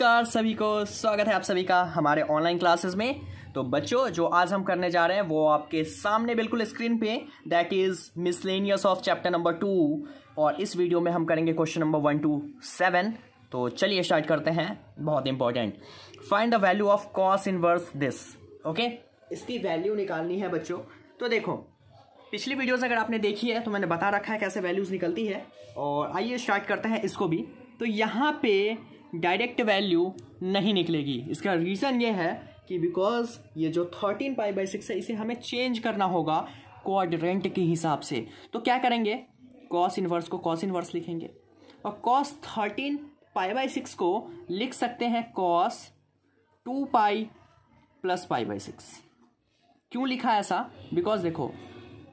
नमस्कार सभी को स्वागत है आप सभी का हमारे ऑनलाइन क्लासेस में तो बच्चों जो आज हम करने जा रहे हैं वो आपके सामने बिल्कुल स्क्रीन पे that is miscellaneous of chapter number two और इस वीडियो में हम करेंगे question number one two seven तो चलिए स्टार्ट करते हैं बहुत important find the value of cos in this okay इसकी वैल्यू निकालनी है बच्चों तो देखो पिछली वीडियोज अगर आपने देखी है तो मैंने बता रखा है कैसे वैल्यूज़ निकलती है और आइए स्टार्ट करते हैं इसको भी तो यहाँ पे डायरेक्ट वैल्यू नहीं निकलेगी इसका रीज़न ये है कि बिकॉज ये जो थर्टीन पाई बाई सिक्स है इसे हमें चेंज करना होगा क्वाड्रेंट के हिसाब से तो क्या करेंगे कॉस इनवर्स को कॉस इनवर्स लिखेंगे और cos thirteen pi by six को लिख सकते हैं cos two pi plus pi by six क्यों लिखा ऐसा बिकॉज देखो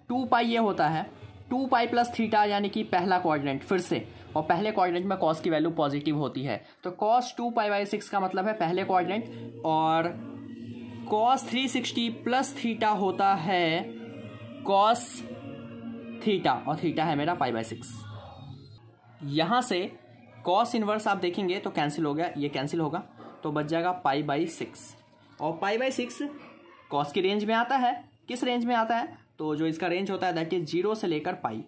टू पाई ये होता है टू पाई प्लस थीटा यानी कि पहला क्वाड्रेंट फिर से और पहले कोऑर्डिनेट में कॉस की वैल्यू पॉजिटिव होती है तो cos two pi by six का मतलब है पहले कोऑर्डिनेट और cos three sixty plus theta होता है कॉस थीटा और थीटा है मेरा पाई बाई सिक्स यहाँ से कॉस इनवर्स आप देखेंगे तो कैंसिल हो गया ये कैंसिल होगा तो बच जाएगा पाई बाई सिक्स और पाई बाई सिक्स कॉस की रेंज में आता है किस रेंज में आता है तो जो इसका रेंज होता है दैट इज जीरो से लेकर पाई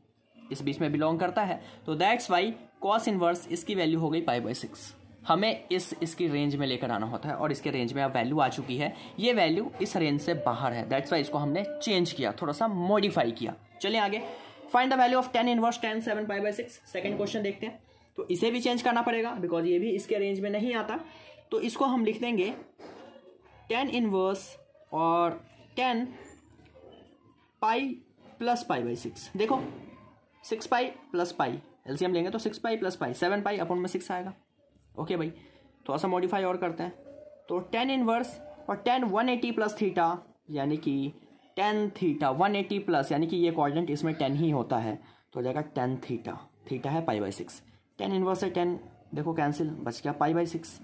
इस बीच में बिलोंग करता है तो दैट्स वाई कॉस इनवर्स इसकी वैल्यू हो गई पाई बाई सिक्स हमें इस इसकी रेंज में लेकर आना होता है और इसके रेंज में अब वैल्यू आ चुकी है ये वैल्यू इस रेंज से बाहर है दैट्स वाई इसको हमने चेंज किया थोड़ा सा मॉडिफाई किया चलिए आगे find the value of tan inverse tan seven pi by six second question देखते हैं तो इसे भी चेंज करना पड़ेगा बिकॉज ये भी इसके रेंज में नहीं आता तो इसको हम लिख देंगे टेन इनवर्स और tan pi plus pi by six देखो six pi plus pi LCM लेंगे तो six pi plus pi seven pi upon में सिक्स आएगा ओके भाई थोड़ा सा मॉडिफाई और करते हैं तो टेन इनवर्स और tan one eighty plus theta यानी कि tan theta one eighty plus यानी कि ये कॉर्डिनेट इसमें टेन ही होता है तो हो जाएगा टेन थीटा थीटा है pi by six tan inverse है टेन देखो कैंसिल बच गया पाई बाई सिक्स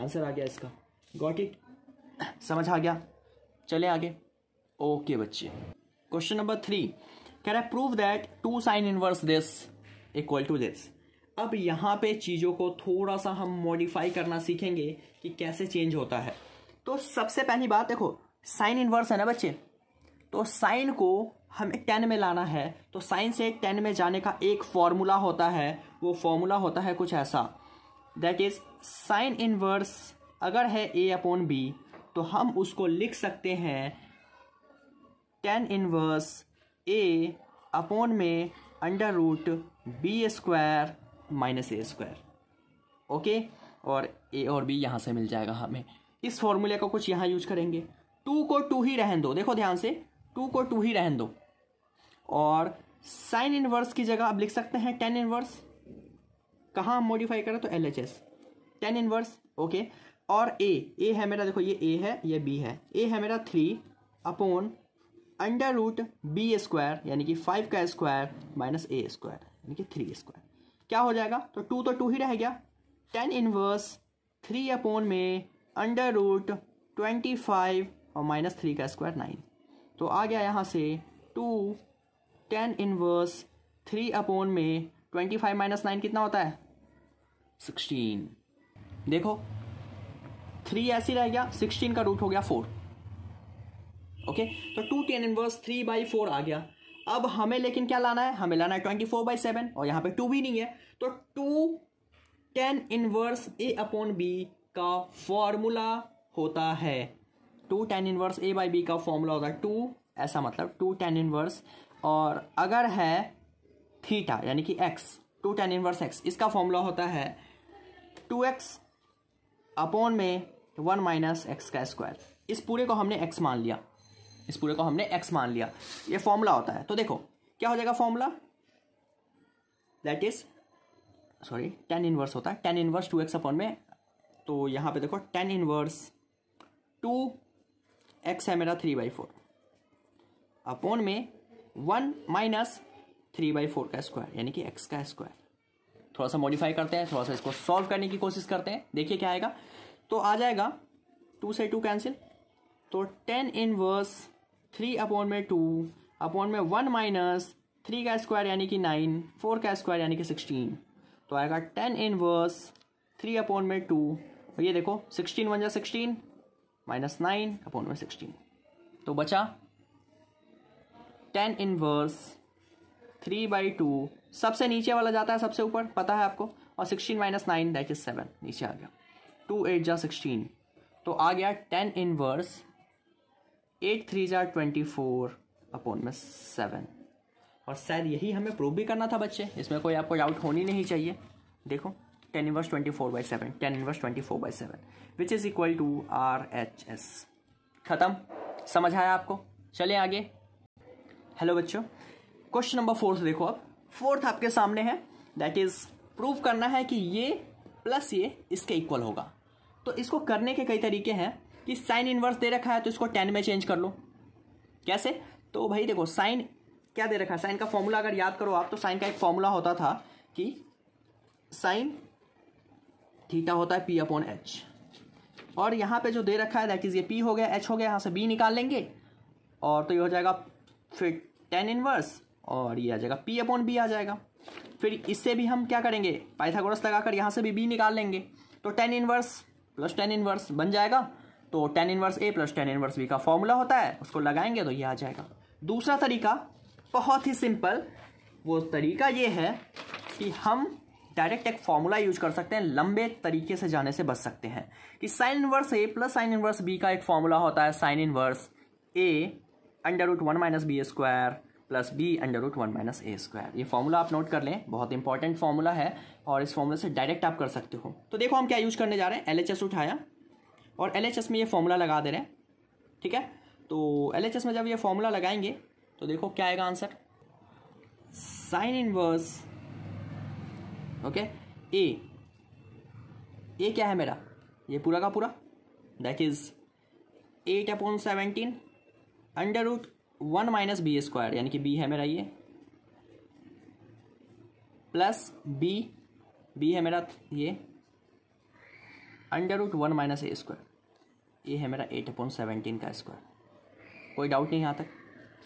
आंसर आ गया इसका गॉट इट समझ आ गया चले आगे ओके बच्चे क्वेश्चन नंबर थ्री कह रहा है prove that two sine inverse this equal to this अब यहाँ पे चीज़ों को थोड़ा सा हम मॉडिफाई करना सीखेंगे कि कैसे चेंज होता है तो सबसे पहली बात देखो साइन इनवर्स है ना बच्चे तो साइन को हमें टेन में लाना है तो साइन से टेन में जाने का एक फॉर्मूला होता है वो फॉर्मूला होता है कुछ ऐसा दैट इज़ साइन इनवर्स अगर है ए अपॉन बी तो हम उसको लिख सकते हैं टेन इनवर्स ए अपॉन में under root B square minus A square okay और ए और बी यहाँ से मिल जाएगा हमें इस फॉर्मूले का कुछ यहाँ यूज करेंगे टू को टू ही रहन दो देखो ध्यान से टू को टू ही रहन दो और साइन इनवर्स की जगह आप लिख सकते हैं टेन इनवर्स कहाँ मॉडिफाई करें तो L H S tan inverse okay और ए ए है मेरा देखो ये ए है ये बी है ए है मेरा three upon under root B square यानी कि फाइव का स्क्वायर माइनस ए स्क्वायर यानी कि थ्री स्क्वायर क्या हो जाएगा तो टू तो टू ही रह गया टेन इनवर्स थ्री अपोन में अंडर रूट ट्वेंटी फाइव और माइनस थ्री का स्क्वायर नाइन तो आ गया यहाँ से two tan inverse three upon में ट्वेंटी फाइव माइनस नाइन कितना होता है सिक्सटीन देखो थ्री ऐसी रह गया सिक्सटीन का रूट हो गया फोर ओके तो two tan inverse three by four आ गया अब हमें लेकिन क्या लाना है हमें लाना है ट्वेंटी फोर बाई सेवन और यहाँ पे टू भी नहीं है तो two tan inverse A upon B का फॉर्मूला होता है two tan inverse A by B का फॉर्मूला होता है टू ऐसा मतलब टू टेन इनवर्स और अगर है थीटा यानी कि x two tan inverse x इसका फॉर्मूला होता है टू एक्स अपॉन में वन माइनस एक्स का स्क्वायर इस पूरे को हमने एक्स मान लिया इस पूरे को हमने एक्स मान लिया ये फॉर्मूला होता है तो देखो क्या हो जाएगा formula that is sorry tan inverse होता है tan inverse two x upon में तो यहाँ पे देखो टेन इनवर्स टू एक्स है मेरा थ्री बाई फोर अपॉन में one minus three by four का स्क्वायर यानी कि एक्स का स्क्वायर थोड़ा सा मॉडिफाई करते हैं थोड़ा सा इसको सॉल्व करने की कोशिश करते हैं देखिए क्या आएगा तो आ जाएगा टू से टू कैंसिल तो टेन इनवर्स थ्री अपॉन में टू अपॉन में वन माइनस थ्री का स्क्वायर यानी कि नाइन फोर का स्क्वायर यानी कि सिक्सटीन तो आएगा टेन इनवर्स थ्री अपॉन में टू और ये देखो सिक्सटीन वन जा सिक्सटीन माइनस नाइन अपॉन में सिक्सटीन तो बचा tan inverse three by two सबसे नीचे वाला जाता है सबसे ऊपर पता है आपको और sixteen minus nine that is seven नीचे आ गया टू एट जा सिक्सटीन तो आ गया टेन इनवर्स एट थ्री जार ट्वेंटी फोर अपॉन में सेवन और शायद यही हमें प्रूव भी करना था बच्चे इसमें कोई आपको डाउट होनी नहीं चाहिए देखो tan inverse twenty four by seven tan inverse twenty four by seven which is equal to R H S ख़त्म समझ आया आपको चले आगे हेलो बच्चों क्वेश्चन नंबर फोर्थ देखो अब फोर्थ आपके सामने है दैट इज़ प्रूव करना है कि ये प्लस ये इसके इक्वल होगा तो इसको करने के कई तरीके हैं कि साइन इनवर्स दे रखा है तो इसको टेन में चेंज कर लो कैसे तो भाई देखो साइन क्या दे रखा है साइन का फॉर्मूला अगर याद करो आप तो साइन का एक फॉर्मूला होता था कि साइन थीटा होता है पी अपॉन एच और यहाँ पे जो दे रखा है दैट इज़ ये पी हो गया एच हो गया यहाँ से बी निकाल लेंगे और तो ये हो जाएगा फिर टेन इनवर्स और ये आ जाएगा पी अपॉन बी आ जाएगा फिर इससे भी हम क्या करेंगे पाइथागोरस लगाकर यहाँ से भी बी निकाल लेंगे तो tan inverse plus tan inverse बन जाएगा तो tan inverse A plus tan inverse B का फॉर्मूला होता है उसको लगाएंगे तो ये आ जाएगा दूसरा तरीका बहुत ही सिंपल वो तरीका ये है कि हम डायरेक्ट एक फॉर्मूला यूज कर सकते हैं लंबे तरीके से जाने से बच सकते हैं कि sine inverse A plus sine inverse B का एक फॉर्मूला होता है sine inverse A under root one minus B square plus B under root one minus A square ये फॉर्मूला आप नोट कर लें बहुत इंपॉर्टेंट फॉर्मूला है और इस फॉर्मूले से डायरेक्ट आप कर सकते हो तो देखो हम क्या यूज करने जा रहे हैं एल एच एस उठाया और एल में ये फॉर्मूला लगा दे रहे हैं ठीक है तो एल में जब ये फॉर्मूला लगाएंगे तो देखो क्या आएगा answer sine inverse okay A A क्या है मेरा ये पूरा का पूरा that is eight upon seventeen under root one minus B square यानी कि बी है मेरा ये प्लस बी बी है मेरा ये under root one minus A square ये है मेरा एट अपॉन सेवनटीन का स्क्वायर कोई डाउट नहीं यहाँ तक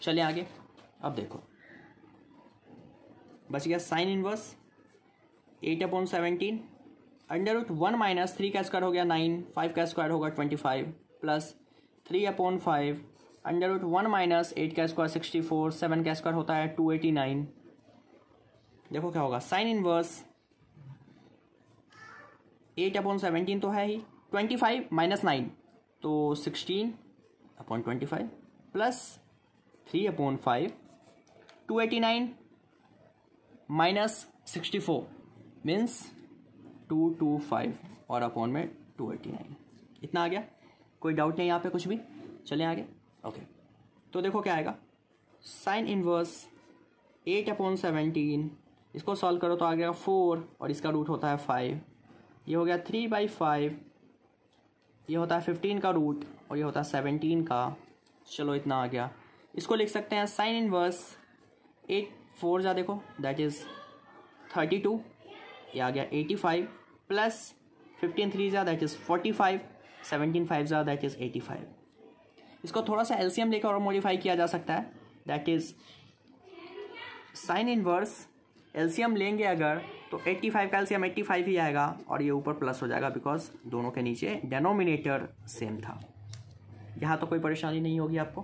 चले आगे अब देखो बच गया sine inverse eight upon seventeen under root one minus three का स्क्वायर हो गया नाइन फाइव का स्क्वायर होगा twenty five plus three upon five under root one minus eight का स्क्वायर सिक्सटी फोर सेवन का स्क्वायर होता है टू एटी नाइन देखो क्या होगा sine inverse eight upon seventeen तो है ही ट्वेंटी फाइव माइनस नाइन तो sixteen upon twenty five plus three upon five two eighty nine minus sixty four means two two five और अपॉन में two eighty nine इतना आ गया कोई डाउट नहीं यहाँ पे कुछ भी चलें आगे ओके तो देखो क्या आएगा sine inverse eight upon seventeen इसको सॉल्व करो तो आ गया फोर और इसका रूट होता है फाइव ये हो गया थ्री बाई फाइव ये होता है फिफ्टीन का रूट और ये होता है सेवनटीन का चलो इतना आ गया इसको लिख सकते हैं साइन इनवर्स एट फोर जा देखो दैट इज़ थर्टी टू ये आ गया eighty five plus fifteen three ज़ा that is forty five seventeen five ज़ा दैट इज़ एटी फाइव इसको थोड़ा सा एलसीएम लेकर और मॉडिफाई किया जा सकता है that is sine inverse LCM लेंगे अगर तो 85 का एट्टी फाइव ही आएगा और ये ऊपर प्लस हो जाएगा बिकॉज दोनों के नीचे डेनोमिनेटर सेम था यहाँ तो कोई परेशानी नहीं होगी आपको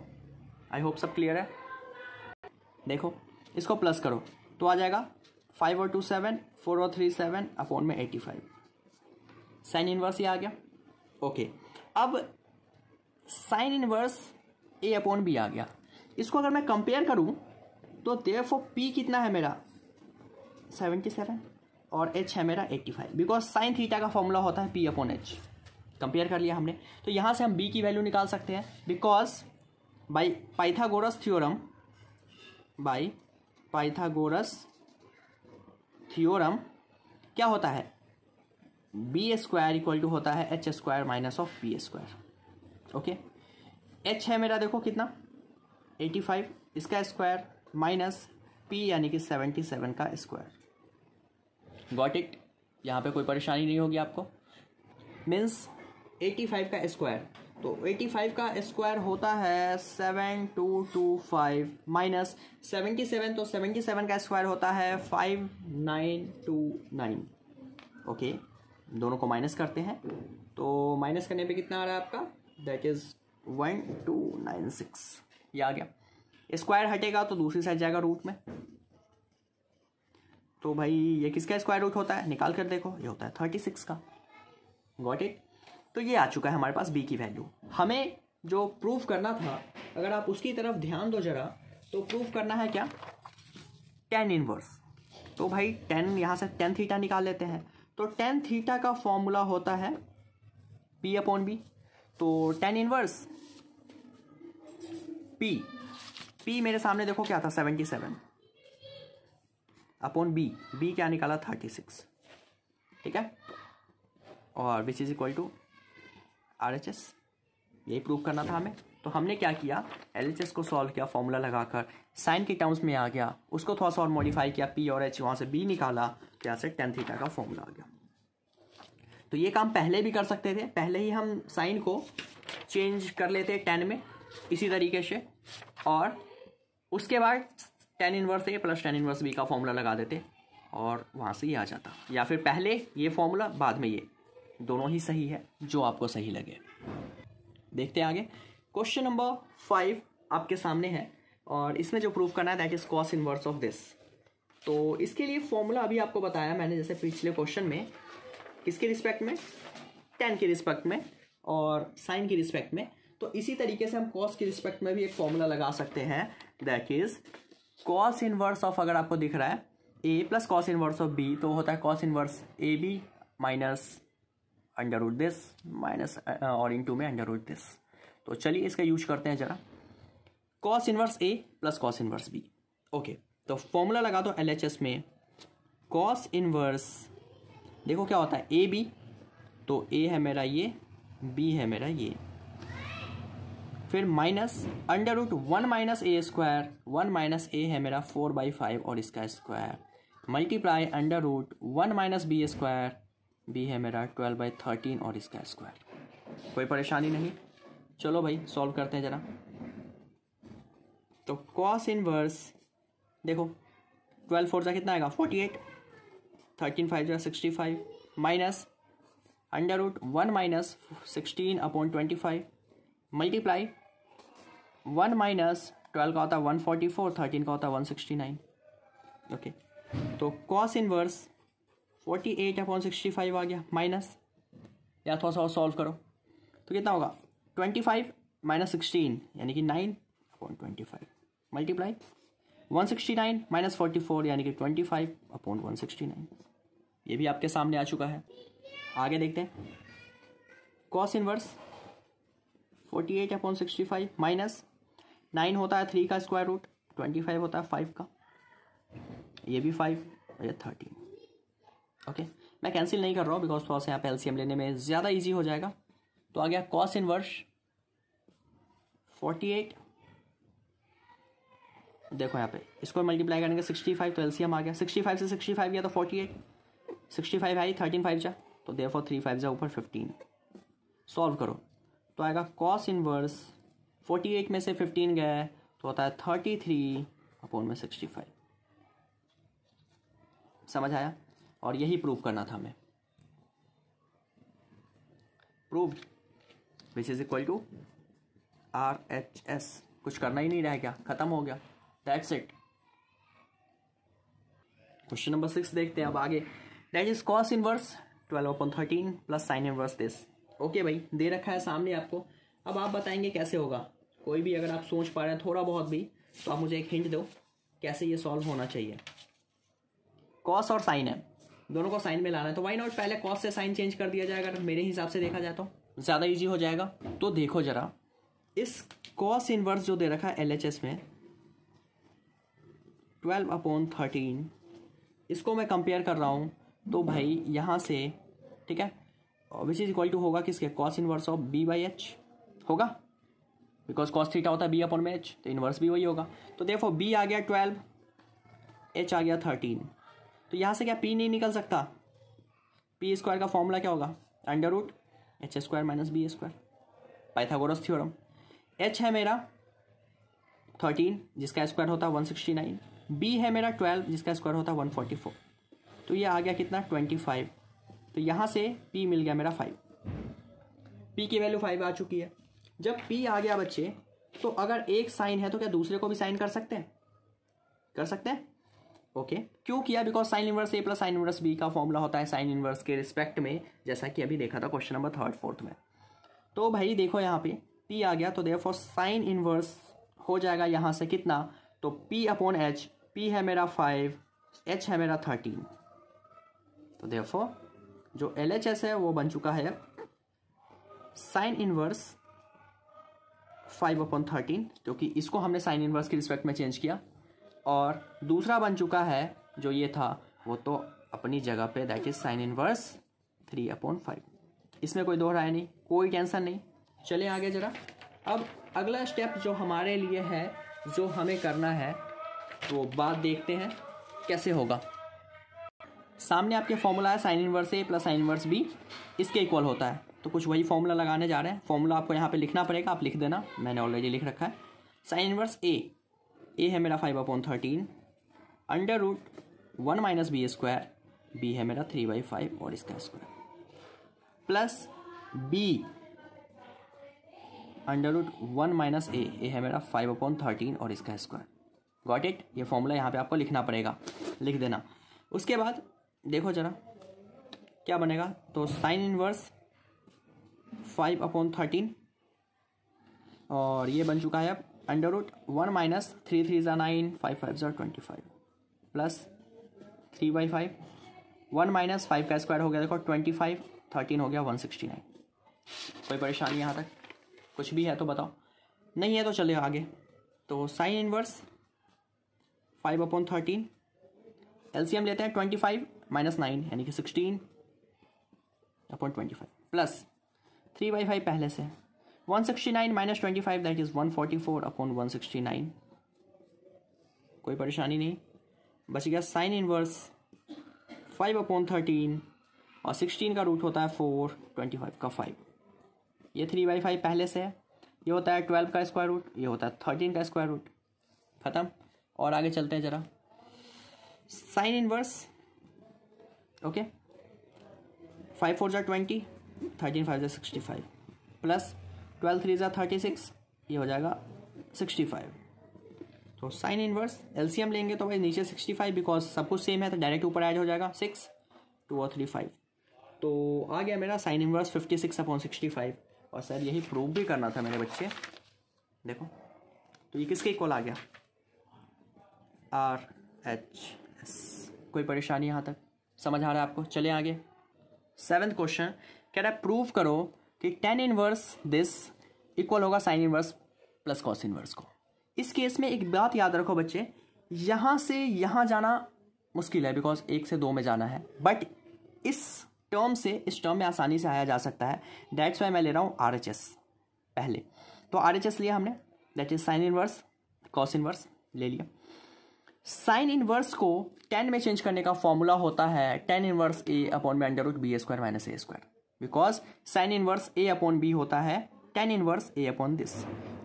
आई होप सब क्लियर है देखो इसको प्लस करो तो आ जाएगा फाइव और टू सेवन फोर और थ्री सेवन अपोन में एट्टी फाइव साइन इनवर्स ये आ गया ओके अब sine inverse A upon B आ गया इसको अगर मैं कंपेयर करूँ तो देर पी कितना है मेरा सेवेंटी सेवन और एच है मेरा eighty five because sine theta का फॉर्मूला होता है पी अपॉन एच कंपेयर कर लिया हमने तो यहाँ से हम बी की वैल्यू निकाल सकते हैं because by Pythagoras theorem by Pythagoras theorem क्या होता है बी स्क्वायर इक्वल टू होता है H square minus of B square okay H है मेरा देखो कितना एटी फाइव इसका स्क्वायर माइनस पी यानी कि सेवेंटी सेवन का स्क्वायर गॉट इट यहाँ पे कोई परेशानी नहीं होगी आपको मीन्स 85 का स्क्वायर तो 85 का स्क्वायर होता है 7225 माइनस 77 तो 77 का स्क्वायर होता है 5929 ओके दोनों को माइनस करते हैं तो माइनस करने पे कितना आ रहा है आपका that is one two nine six ये आ गया स्क्वायर हटेगा तो दूसरी साइड जाएगा रूट में तो भाई ये किसका स्क्वायर रूट होता है निकाल कर देखो ये होता है थर्टी सिक्स का गॉट इट तो ये आ चुका है हमारे पास बी की वैल्यू हमें जो प्रूफ करना था अगर आप उसकी तरफ ध्यान दो जरा तो प्रूफ करना है क्या टेन इनवर्स तो भाई टेन यहाँ से टेन थीटा निकाल लेते हैं तो टेन थीटा का फॉर्मूला होता है पी अपॉन बी तो टेन इनवर्स पी पी मेरे सामने देखो क्या था seventy seven upon B B क्या निकाला थर्टी सिक्स ठीक है और which is equal to R H S यही प्रूव करना था हमें तो हमने क्या किया एल एच एस को सॉल्व किया फॉर्मूला लगाकर साइन के टर्म्स में आ गया उसको थोड़ा सा और मॉडिफाई किया पी और एच वहाँ से बी निकाला तो यहाँ से टेन थीटा का फॉर्मूला आ गया तो ये काम पहले भी कर सकते थे पहले ही हम साइन को चेंज कर लेते टेन में इसी तरीके से और उसके बाद tan inverse A plus tan inverse B का फॉर्मूला लगा देते और वहाँ से ये आ जाता या फिर पहले ये फॉर्मूला बाद में ये दोनों ही सही है जो आपको सही लगे देखते आगे क्वेश्चन नंबर फाइव आपके सामने है और इसमें जो प्रूफ करना है that is cos inverse of this तो इसके लिए फॉर्मूला अभी आपको बताया मैंने जैसे पिछले क्वेश्चन में किसके रिस्पेक्ट में टेन के रिस्पेक्ट में और साइन के रिस्पेक्ट में तो इसी तरीके से हम कॉस के रिस्पेक्ट में भी एक फॉर्मूला लगा सकते हैं that is cos inverse of अगर आपको दिख रहा है A plus cos inverse of B तो होता है cos inverse A B minus under root this minus और इन टू में अंडर रूट दिस तो चलिए इसका यूज करते हैं जरा cos inverse A plus cos inverse B okay तो फॉर्मूला लगा दो एल एच एस में कॉस इनवर्स देखो क्या होता है ए बी तो ए है मेरा ये बी है मेरा ये फिर minus under root one minus A square one minus A है मेरा फोर बाई फाइव और इसका square multiply under root one minus B square B है मेरा ट्वेल्व बाई थर्टीन और इसका स्क्वायर कोई परेशानी नहीं चलो भाई सॉल्व करते हैं ज़रा तो कॉस इनवर्स देखो ट्वेल्व फोर सा कितना आएगा फोर्टी एट थर्टीन फाइव ज़रा sixty five minus under root one minus sixteen upon twenty five multiply one minus twelve का होता है वन फोर्टी फोर थर्टीन का होता है वन सिक्सटी नाइन ओके तो cos inverse forty eight upon sixty five आ गया माइनस या थोड़ा सा और सॉल्व करो तो कितना होगा ट्वेंटी फाइव माइनस सिक्सटीन यानी कि nine upon twenty five multiply one sixty nine minus forty four यानी कि twenty five upon one sixty nine ये भी आपके सामने आ चुका है आगे देखते हैं cos inverse forty eight upon sixty five minus nine होता है थ्री का स्क्वायर रूट ट्वेंटी फाइव होता है फाइव का ये भी फाइव या थर्टीन ओके मैं कैंसिल नहीं कर रहा हूँ बिकॉज थोड़ा सा यहाँ पे एलसीएम लेने में ज़्यादा इजी हो जाएगा तो आ गया कॉस इनवर्स फोर्टी एट देखो यहाँ पे इसको मल्टीप्लाई करेंगे सिक्सटी फाइव तो एलसीएम आ गया सिक्सटी फाइव से सिक्सटी फाइव गया तो फोर्टी एट सिक्सटी फाइव आई थर्टीन फाइव जा तो देखो थ्री फाइव जा ऊपर फिफ्टीन सॉल्व करो तो आएगा कॉस इनवर्स फोर्टी एट में से फिफ्टीन गया है तो होता है थर्टी थ्री अपॉन में सिक्सटी फाइव समझ आया और यही प्रूव करना था हमें prove which is equal to R H S कुछ करना ही नहीं रह गया खत्म हो गया that's it question number six देखते हैं अब आगे that is cos inverse twelve upon thirteen plus sine inverse this okay भाई दे रखा है सामने आपको अब आप बताएंगे कैसे होगा कोई भी अगर आप सोच पा रहे हैं थोड़ा बहुत भी तो आप मुझे एक हिंट दो कैसे ये सॉल्व होना चाहिए कॉस और साइन है दोनों को साइन में लाना है तो वाई नॉट पहले कॉस से साइन चेंज कर दिया जाएगा अगर मेरे हिसाब से देखा जाए तो ज़्यादा ईजी हो जाएगा तो देखो ज़रा इस कॉस इनवर्स जो दे रखा है एल में ट्वेल्व अपॉन थर्टीन इसको मैं कंपेयर कर रहा हूँ तो भाई यहाँ से ठीक है विच इज इक्वल टू होगा किसके cos inverse of B by H होगा बिकॉज कॉस थीटा होता है बी अपॉन में एच तो इनवर्स भी वही होगा तो देखो बी आ गया ट्वेल्व एच आ गया थर्टीन तो यहाँ से क्या पी नहीं निकल सकता पी स्क्वायर का फॉर्मूला क्या होगा under root H square minus B square Pythagoras theorem H है मेरा थर्टीन जिसका स्क्वायर होता है वन सिक्सटी नाइन बी है मेरा ट्वेल्व जिसका स्क्वायर होता है वन फोर्टी फोर तो ये आ गया कितना ट्वेंटी फाइव तो यहाँ से पी मिल गया मेरा फाइव पी की वैल्यू फाइव आ चुकी है जब पी आ गया बच्चे तो अगर एक साइन है तो क्या दूसरे को भी साइन कर सकते हैं कर सकते हैं ओके okay. क्यों किया because sine inverse A plus sine inverse B का फॉर्मूला होता है साइन इनवर्स के रिस्पेक्ट में जैसा कि अभी देखा था क्वेश्चन नंबर थर्ड फोर्थ में तो भाई देखो यहाँ पे पी आ गया तो देर फॉर साइन इनवर्स हो जाएगा यहाँ से कितना तो पी अपॉन एच पी है मेरा फाइव एच है मेरा थर्टीन तो देर जो एल एच एस है वो बन चुका है sine inverse five upon thirteen जो कि इसको हमने साइन इनवर्स के रिस्पेक्ट में चेंज किया और दूसरा बन चुका है जो ये था वो तो अपनी जगह पे that is sine inverse three upon five इसमें कोई दोहरा है नहीं कोई टेंशन नहीं चले आगे जरा अब अगला स्टेप जो हमारे लिए है जो हमें करना है वो बात देखते हैं कैसे होगा सामने आपके फॉर्मूला है sine inverse A plus sine inverse B इसके इक्वल होता है तो कुछ वही फॉर्मूला लगाने जा रहे हैं फॉर्मूला आपको यहाँ पे लिखना पड़ेगा आप लिख देना मैंने ऑलरेडी लिख रखा है साइन इनवर्स ए ए है मेरा five upon thirteen under root one minus B square B है मेरा थ्री बाई फाइव और इसका square plus B under root one minus A A है मेरा फाइव अपॉन थर्टीन और इसका स्क्वायर गॉट इट ये फॉर्मूला यहाँ पे आपको लिखना पड़ेगा लिख देना उसके बाद देखो जरा क्या बनेगा तो sine inverse five upon thirteen और ये बन चुका है अब under root one minus three three ज़ा नाइन फाइव फाइव जो twenty five plus three by five one minus five का स्क्वायर हो गया देखो ट्वेंटी फाइव थर्टीन हो गया वन सिक्सटी नाइन कोई परेशानी यहाँ तक कुछ भी है तो बताओ नहीं है तो चले आगे तो sine inverse five upon thirteen LCM लेते हैं ट्वेंटी फाइव माइनस नाइन यानी कि sixteen upon twenty five plus three by five पहले से one sixty nine minus twenty five that is one forty four upon one sixty nine कोई परेशानी नहीं बच गया sine inverse five upon thirteen और सिक्सटीन का रूट होता है फोर ट्वेंटी फाइव का फाइव ये थ्री बाई फाइव पहले से है ये होता है ट्वेल्व का स्क्वायर रूट ये होता है थर्टीन का स्क्वायर रूट ख़त्म और आगे चलते हैं ज़रा sine inverse okay five four जो ट्वेंटी थर्टीन फाइव जै sixty five plus twelve three जै थर्टी सिक्स ये हो जाएगा सिक्सटी फाइव तो साइन इनवर्स एलसीएम लेंगे तो भाई नीचे सिक्सटी फाइव बिकॉज सब कुछ सेम है तो डायरेक्ट ऊपर ऐड हो जाएगा सिक्स टू और थ्री फाइव तो आ गया मेरा sine inverse fifty six upon sixty five और सर यही प्रूव भी करना था मेरे बच्चे देखो तो ये किसके इक्वल आ गया आर एच एस कोई परेशानी यहाँ तक समझ आ रहा है आपको चले आगे सेवेंथ क्वेश्चन कह रहा है प्रूव करो कि टेन इनवर्स दिस इक्वल होगा sine inverse plus cos inverse को इस केस में एक बात याद रखो बच्चे यहाँ से यहाँ जाना मुश्किल है बिकॉज एक से दो में जाना है बट इस टर्म से इस टर्म में आसानी से आया जा सकता है दैट्स वाई मैं ले रहा हूँ आर एच एस पहले तो आर एच एस लिया हमने that is sine inverse cos inverse ले लिया साइन इनवर्स को टेन में चेंज करने का फॉर्मूला होता है टेन इनवर्स ए अपॉन में under root B square minus A square because sine inverse A upon B होता है tan inverse A upon this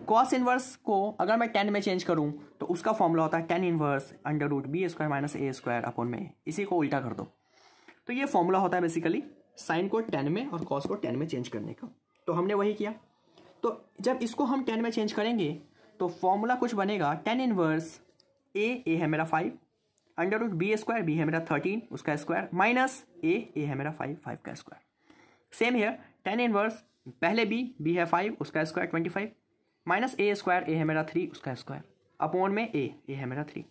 cos inverse को अगर मैं टेन में चेंज करूं तो उसका फॉर्मूला होता है tan inverse under root B square minus A square upon में इसी को उल्टा कर दो तो ये फॉर्मूला होता है बेसिकली साइन को टेन में और कॉस को टेन में चेंज करने का तो हमने वही किया तो जब इसको हम टेन में चेंज करेंगे तो फॉर्मूला कुछ बनेगा टेन इनवर्स ए ए है मेरा five under root B square B है मेरा थर्टीन उसका स्क्वायर माइनस ए ए है मेरा फाइव फाइव का square same here tan inverse पहले बी बी है फाइव उसका square twenty five minus A square A है मेरा थ्री उसका स्क्वायर अपोन में ए ए है मेरा थ्री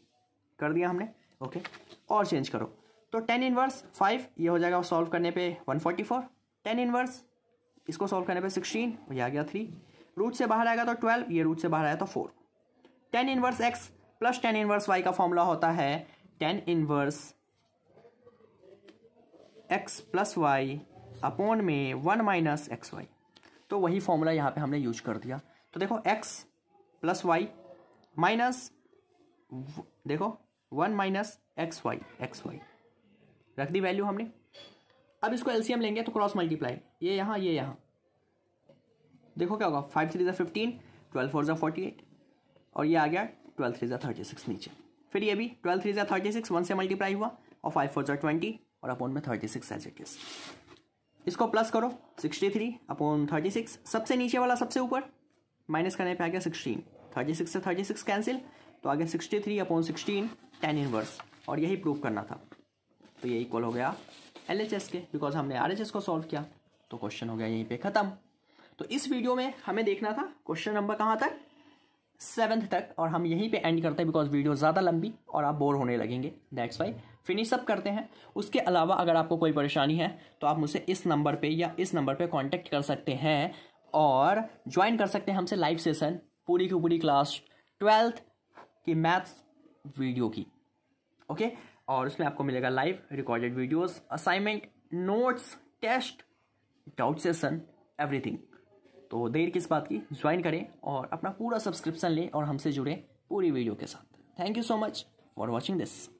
कर दिया हमने ओके और चेंज करो तो टेन इनवर्स फाइव ये हो जाएगा सॉल्व करने पे one forty four tan inverse इसको सॉल्व करने पे सिक्सटीन ये आ गया थ्री रूट से बाहर आएगा तो ट्वेल्व ये रूट से बाहर आया तो four tan inverse X plus tan inverse Y का फॉर्मूला होता है tan inverse X plus Y upon में वन माइनस एक्स वाई तो वही फॉर्मूला यहाँ पे हमने यूज कर दिया तो देखो एक्स प्लस वाई माइनस देखो one minus X Y X Y रख दी वैल्यू हमने अब इसको एलसीएम लेंगे तो क्रॉस मल्टीप्लाई ये यहाँ ये यहाँ देखो क्या होगा फाइव थ्री ज़ा फिफ्टीन ट्वेल्व फोर ज़ा फोर्टी एट और ये आ गया ट्वेल्व थ्री ज़ा थर्टी सिक्स नीचे फिर ये भी ट्वेल्व थ्री ज़ा थर्टी सिक्स वन से मल्टीप्लाई हुआ और फाइव फोर ज़ा ट्वेंटी और अपॉन में thirty six as it is इसको प्लस करो sixty three upon thirty six सबसे नीचे वाला सबसे ऊपर माइनस करने पे आ गया सिक्सटीन थर्टी सिक्स से थर्टी सिक्स कैंसिल तो आ गया sixty three upon sixteen tan inverse और यही प्रूव करना था तो ये इक्वल हो गया एल एच एस के बिकॉज हमने आर एच एस को सॉल्व किया तो क्वेश्चन हो गया यहीं पर ख़त्म तो इस वीडियो में हमें देखना था क्वेश्चन नंबर कहाँ तक सेवन्थ तक और हम यहीं पे एंड करते हैं बिकॉज वीडियो ज़्यादा लंबी और आप बोर होने लगेंगे दैट्स वाई फिनिशअप करते हैं उसके अलावा अगर आपको कोई परेशानी है तो आप मुझसे इस नंबर पे या इस नंबर पे कांटेक्ट कर सकते हैं और ज्वाइन कर सकते हैं हमसे लाइव सेशन पूरी की पूरी क्लास ट्वेल्थ की मैथ्स वीडियो की ओके और उसमें आपको मिलेगा live recorded videos assignment notes test doubt session everything तो देर किस बात की ज्वाइन करें और अपना पूरा सब्सक्रिप्शन लें और हमसे जुड़े पूरी वीडियो के साथ thank you so much for watching this